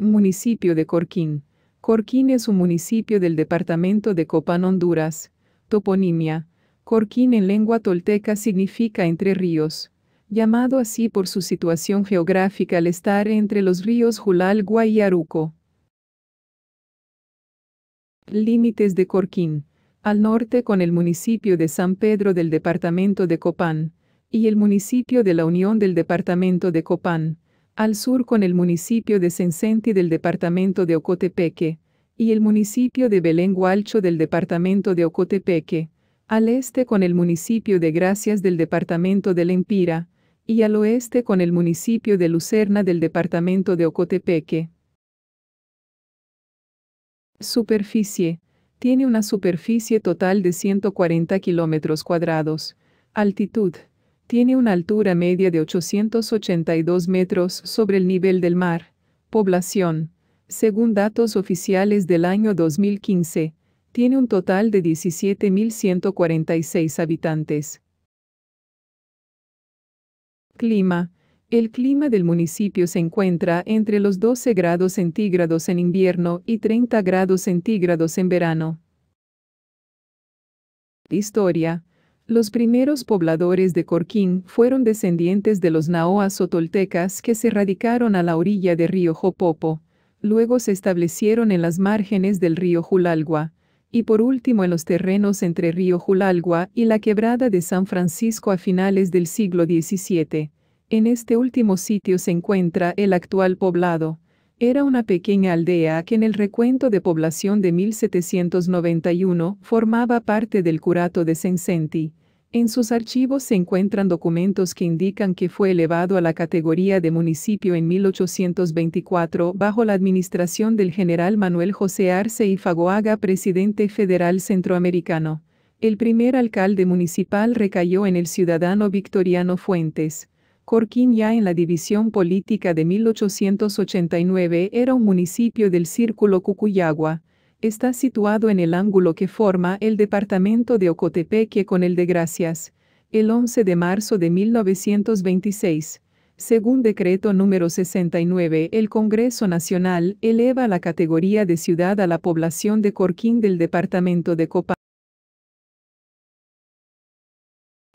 Municipio de Corquín. Corquín es un municipio del departamento de Copán, Honduras. Toponimia. Corquín en lengua tolteca significa entre ríos, llamado así por su situación geográfica al estar entre los ríos Julalgua y Aruco. Límites de Corquín. Al norte con el municipio de San Pedro del departamento de Copán, y el municipio de la Unión del departamento de Copán al sur con el municipio de Sencenti del departamento de Ocotepeque, y el municipio de Belén del departamento de Ocotepeque, al este con el municipio de Gracias del departamento de Lempira, y al oeste con el municipio de Lucerna del departamento de Ocotepeque. Superficie. Tiene una superficie total de 140 kilómetros cuadrados. Altitud tiene una altura media de 882 metros sobre el nivel del mar. Población. Según datos oficiales del año 2015, tiene un total de 17.146 habitantes. Clima. El clima del municipio se encuentra entre los 12 grados centígrados en invierno y 30 grados centígrados en verano. Historia. Los primeros pobladores de Corquín fueron descendientes de los naoas o toltecas que se radicaron a la orilla del río Jopopo, luego se establecieron en las márgenes del río Julalgua, y por último en los terrenos entre río Julalgua y la quebrada de San Francisco a finales del siglo XVII. En este último sitio se encuentra el actual poblado, era una pequeña aldea que en el recuento de población de 1791 formaba parte del curato de Sencenti. En sus archivos se encuentran documentos que indican que fue elevado a la categoría de municipio en 1824 bajo la administración del general Manuel José Arce y Fagoaga, presidente federal centroamericano. El primer alcalde municipal recayó en el ciudadano Victoriano Fuentes. Corquín ya en la división política de 1889 era un municipio del Círculo Cucuyagua. Está situado en el ángulo que forma el departamento de Ocotepeque con el de Gracias. El 11 de marzo de 1926, según decreto número 69, el Congreso Nacional eleva la categoría de ciudad a la población de Corquín del departamento de Copa.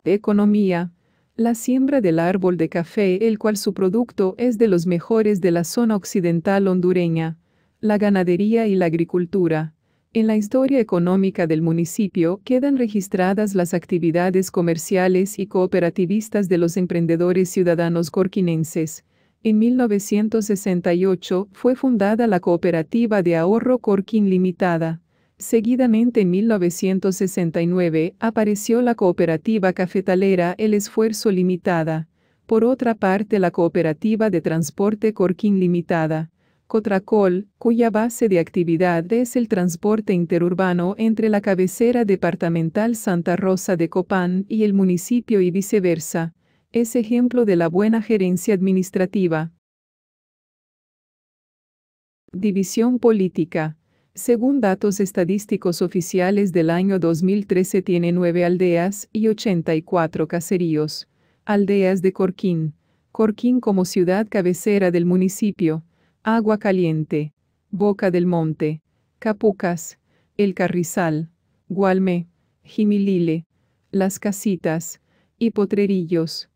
Economía la siembra del árbol de café, el cual su producto es de los mejores de la zona occidental hondureña, la ganadería y la agricultura. En la historia económica del municipio quedan registradas las actividades comerciales y cooperativistas de los emprendedores ciudadanos corquinenses. En 1968 fue fundada la Cooperativa de Ahorro Corquín Limitada Seguidamente en 1969 apareció la cooperativa cafetalera El Esfuerzo Limitada, por otra parte la cooperativa de transporte Corquín Limitada, Cotracol, cuya base de actividad es el transporte interurbano entre la cabecera departamental Santa Rosa de Copán y el municipio y viceversa, es ejemplo de la buena gerencia administrativa. División política. Según datos estadísticos oficiales del año 2013 tiene nueve aldeas y 84 caseríos. Aldeas de Corquín. Corquín como ciudad cabecera del municipio. Agua Caliente. Boca del Monte. Capucas. El Carrizal. Gualme. Jimilile. Las Casitas. Y Potrerillos.